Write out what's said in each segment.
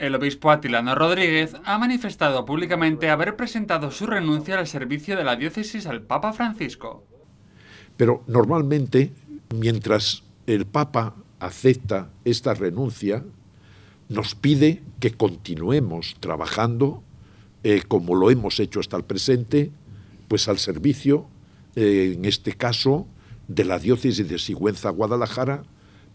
El obispo Atilano Rodríguez ha manifestado públicamente haber presentado su renuncia al servicio de la diócesis al Papa Francisco. Pero normalmente, mientras el Papa acepta esta renuncia, nos pide que continuemos trabajando eh, como lo hemos hecho hasta el presente, pues al servicio, eh, en este caso, de la diócesis de Sigüenza-Guadalajara,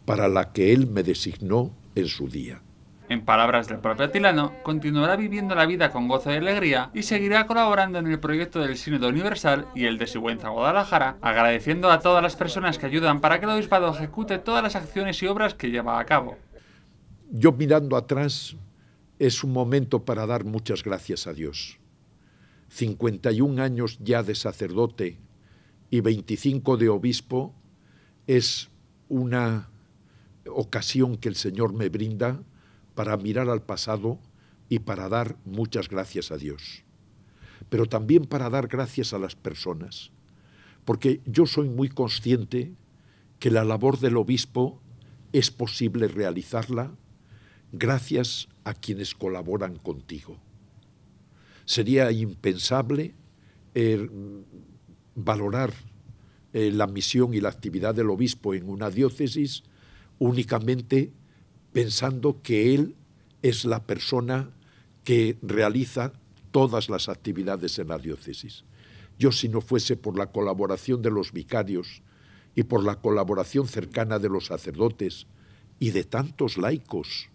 para la que él me designó en su día. En palabras del propio Atilano, continuará viviendo la vida con gozo y alegría y seguirá colaborando en el proyecto del Sínodo Universal y el de Sigüenza Guadalajara, agradeciendo a todas las personas que ayudan para que el obispado ejecute todas las acciones y obras que lleva a cabo. Yo mirando atrás es un momento para dar muchas gracias a Dios. 51 años ya de sacerdote y 25 de obispo es una ocasión que el Señor me brinda para mirar al pasado y para dar muchas gracias a Dios, pero también para dar gracias a las personas, porque yo soy muy consciente que la labor del obispo es posible realizarla gracias a quienes colaboran contigo. Sería impensable eh, valorar eh, la misión y la actividad del obispo en una diócesis únicamente pensando que él es la persona que realiza todas las actividades en la diócesis. Yo si no fuese por la colaboración de los vicarios y por la colaboración cercana de los sacerdotes y de tantos laicos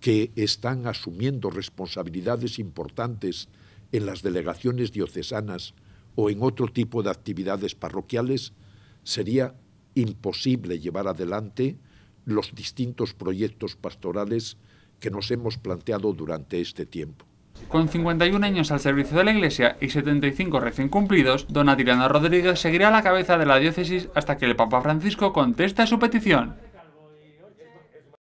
que están asumiendo responsabilidades importantes en las delegaciones diocesanas o en otro tipo de actividades parroquiales, sería imposible llevar adelante los distintos proyectos pastorales que nos hemos planteado durante este tiempo. Con 51 años al servicio de la Iglesia y 75 recién cumplidos, don adriana Rodríguez seguirá a la cabeza de la diócesis hasta que el Papa Francisco conteste a su petición.